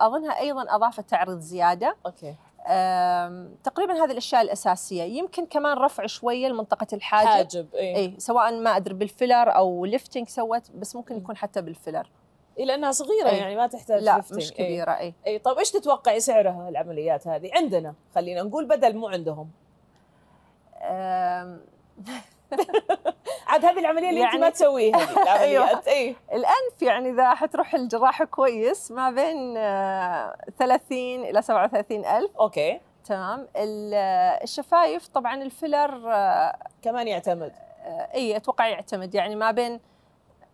اظنها ايضا اضافت تعرض زياده اوكي تقريبا هذه الاشياء الاساسيه يمكن كمان رفع شويه لمنطقه الحاجب حاجب اي إيه سواء ما ادري بالفيلر او ليفتنج سوت بس ممكن يكون حتى بالفيلر إيه لانها صغيره إيه. يعني ما تحتاج لا ليفتنج. مش إيه. كبيره اي اي, أي. طيب ايش تتوقعي سعرها العمليات هذه عندنا خلينا نقول بدل مو عندهم عاد هذه العمليه اللي يعني انت ما تسويها العمليات أيوة. اي الانف يعني اذا حتروح الجراح كويس ما بين 30 آه، الى 37 الف اوكي تمام الشفايف طبعا الفيلر آه، كمان يعتمد آه، اي اتوقع يعتمد يعني ما بين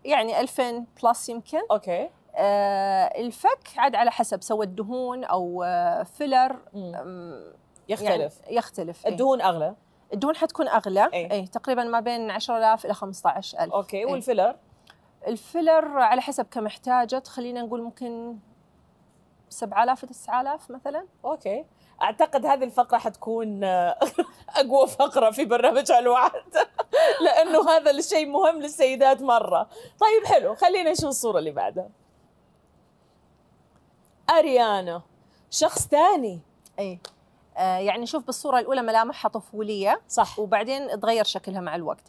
يعني 2000 بلس يمكن اوكي آه الفك عاد على حسب سواء الدهون او آه فيلر يختلف يعني يختلف إيه. الدهون اغلى الدهون حتكون اغلى اي أيه. تقريبا ما بين 10000 الى 15000 اوكي أيه. والفيلر الفيلر على حسب كم احتاجت خلينا نقول ممكن 7000 9000 مثلا اوكي اعتقد هذه الفقره حتكون آه، اقوى فقره في برنامج الوعد لانه هذا الشيء مهم للسيدات مره طيب حلو خلينا نشوف الصوره اللي بعدها اريانا شخص ثاني اي آه، يعني شوف بالصوره الاولى ملامحها طفوليه صح وبعدين تغير شكلها مع الوقت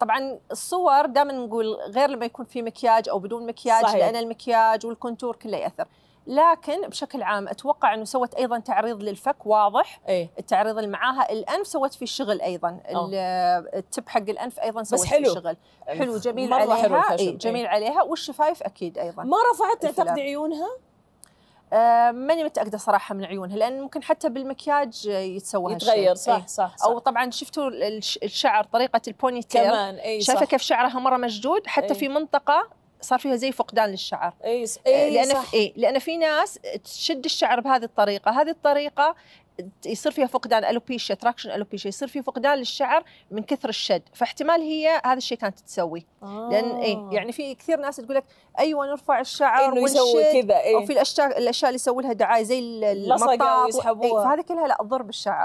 طبعا الصور دائما نقول غير لما يكون في مكياج او بدون مكياج صحيح. لان المكياج والكونتور كله ياثر لكن بشكل عام اتوقع انه سوت ايضا تعريض للفك واضح ايه؟ التعريض اللي معاها الانف سوت فيه شغل ايضا التب حق الانف ايضا سوت حلو. فيه شغل حلو جميل عليها حلو إيه،, ايه؟ جميل ايه؟ عليها والشفايف اكيد ايضا ما رفعت تعتقد عيونها آه، ماني متاكده صراحه من عيونها لان ممكن حتى بالمكياج يتسوى يتغير صح, ايه. صح صح او طبعا شفتوا الشعر طريقه البوني تيل كمان اي شايفه كيف شعرها مره مشدود حتى ايه. في منطقه صار فيها زي فقدان للشعر اي آه، لان صح. في إيه لان في ناس تشد الشعر بهذه الطريقه هذه الطريقه يصير فيها فقدان الوبيشيا تراكشن الوبيشيا يصير في فقدان للشعر من كثر الشد فاحتمال هي هذا الشيء كانت تسوي آه. لان إيه آه. يعني في كثير ناس تقول لك ايوه نرفع الشعر انه يسوي كذا إيه؟ وفي الاشياء الاشياء اللي يسوي لها دعايه زي المطاط إيه فهذه كلها لا ضرب الشعر